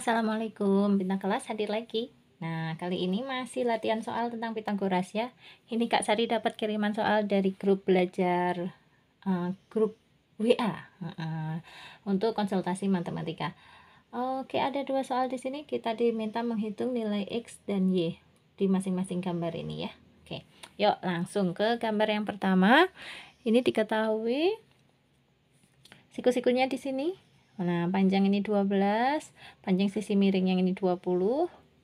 Assalamualaikum, bintang kelas hadir lagi. Nah, kali ini masih latihan soal tentang Pitagoras ya. Ini Kak Sari dapat kiriman soal dari grup belajar uh, grup WA uh, untuk konsultasi matematika. Oke, ada dua soal di sini. Kita diminta menghitung nilai X dan Y di masing-masing gambar ini ya. Oke, yuk langsung ke gambar yang pertama. Ini diketahui siku-sikunya di sini Nah, panjang ini 12, panjang sisi miring yang ini 20,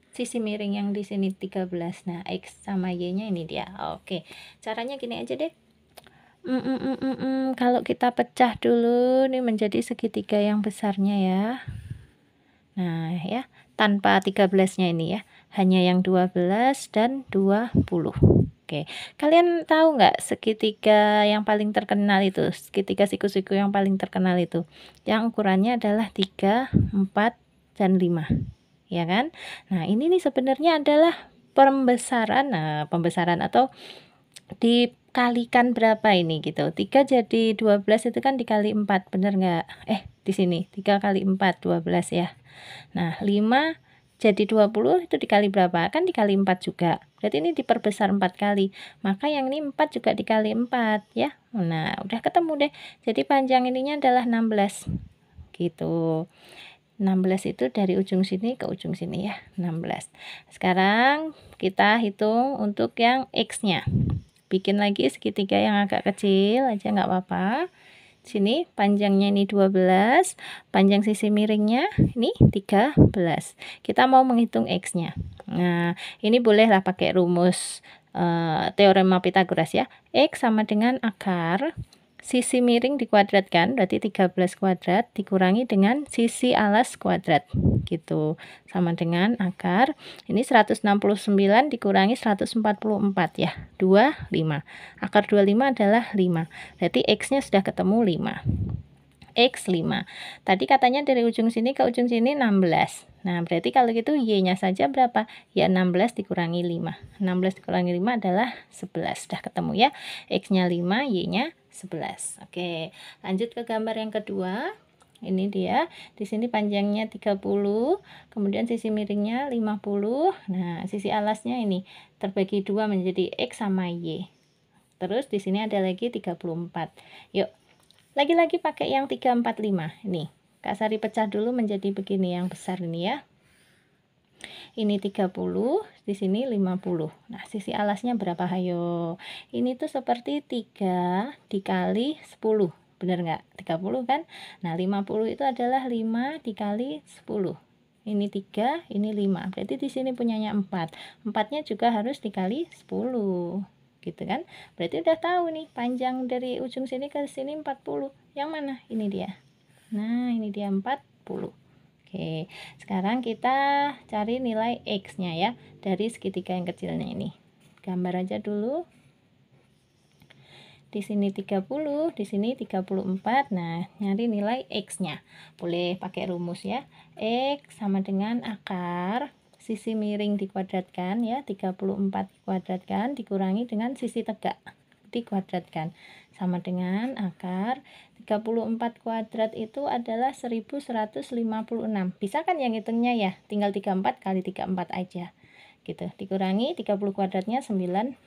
sisi miring yang di sini 13. Nah, X sama Y-nya ini dia. Oke. Caranya gini aja deh. Mm, mm, mm, mm, mm, Kalau kita pecah dulu ini menjadi segitiga yang besarnya ya. Nah, ya, tanpa 13-nya ini ya. Hanya yang 12 dan 20. Oke, okay. kalian tahu nggak segitiga yang paling terkenal itu? Segitiga siku-siku yang paling terkenal itu, yang ukurannya adalah 3, 4, dan 5. Ya kan? Nah, ini nih sebenarnya adalah pembesaran, nah, pembesaran atau dikalikan berapa ini gitu. 3 jadi 12 itu kan dikali 4, benar nggak? Eh, di sini 3 kali 4, 12 ya. Nah, 5 jadi 20 itu dikali berapa? Kan dikali 4 juga. Berarti ini diperbesar 4 kali. Maka yang ini 4 juga dikali 4 ya. Nah, udah ketemu deh. Jadi panjang ininya adalah 16. Gitu. 16 itu dari ujung sini ke ujung sini ya 16 sekarang kita hitung untuk yang X nya bikin lagi segitiga yang agak kecil aja nggak apa-apa sini panjangnya ini 12 panjang sisi miringnya ini 13 kita mau menghitung X nya nah ini bolehlah pakai rumus uh, teorema Pythagoras ya X sama dengan akar sisi miring dikuadratkan berarti 13 kuadrat dikurangi dengan sisi alas kuadrat gitu sama dengan akar ini 169 dikurangi 144 ya 25 akar 25 adalah 5 berarti X nya sudah ketemu 5 X 5 tadi katanya dari ujung sini ke ujung sini 16 Nah, berarti kalau gitu Y-nya saja berapa? Ya 16 dikurangi 5. 16 dikurangi 5 adalah 11. Sudah ketemu ya. X-nya 5, Y-nya 11. Oke, lanjut ke gambar yang kedua. Ini dia. Di sini panjangnya 30, kemudian sisi miringnya 50. Nah, sisi alasnya ini terbagi dua menjadi X sama Y. Terus di sini ada lagi 34. Yuk, lagi-lagi pakai yang 345. Nih, Kak Sari pecah dulu menjadi begini yang besar ini ya ini 30, di sini 50. Nah, sisi alasnya berapa hayo? Ini tuh seperti 3 dikali 10. Bener nggak? 30 kan? Nah, 50 itu adalah 5 dikali 10. Ini 3, ini 5. Berarti di sini punyanya 4. 4-nya juga harus dikali 10. Gitu kan? Berarti udah tahu nih panjang dari ujung sini ke sini 40. Yang mana? Ini dia. Nah, ini dia 40. Oke, sekarang kita cari nilai X-nya ya, dari segitiga yang kecilnya ini. Gambar aja dulu. Di sini 30, di sini 34. Nah, nyari nilai X-nya. Boleh pakai rumus ya. X sama dengan akar sisi miring dikuadratkan ya, 34 dikuadratkan dikurangi dengan sisi tegak dikuadratkan. Sama dengan akar 34 kuadrat itu adalah 1156. Bisa kan yang hitungnya ya? Tinggal 34 kali 34 aja. Gitu. Dikurangi 30 kuadratnya 900.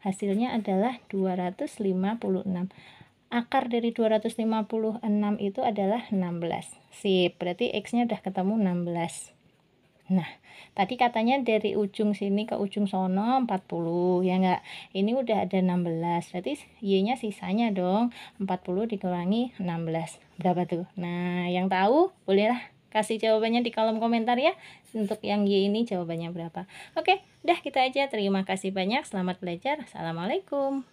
Hasilnya adalah 256. Akar dari 256 itu adalah 16. Sip, berarti X-nya udah ketemu 16. Nah, tadi katanya dari ujung sini ke ujung sono 40, ya enggak? Ini udah ada 16. Berarti Y-nya sisanya dong. 40 dikurangi 16. Berapa tuh? Nah, yang tahu bolehlah kasih jawabannya di kolom komentar ya. Untuk yang Y ini jawabannya berapa. Oke, udah kita gitu aja. Terima kasih banyak. Selamat belajar. Assalamualaikum.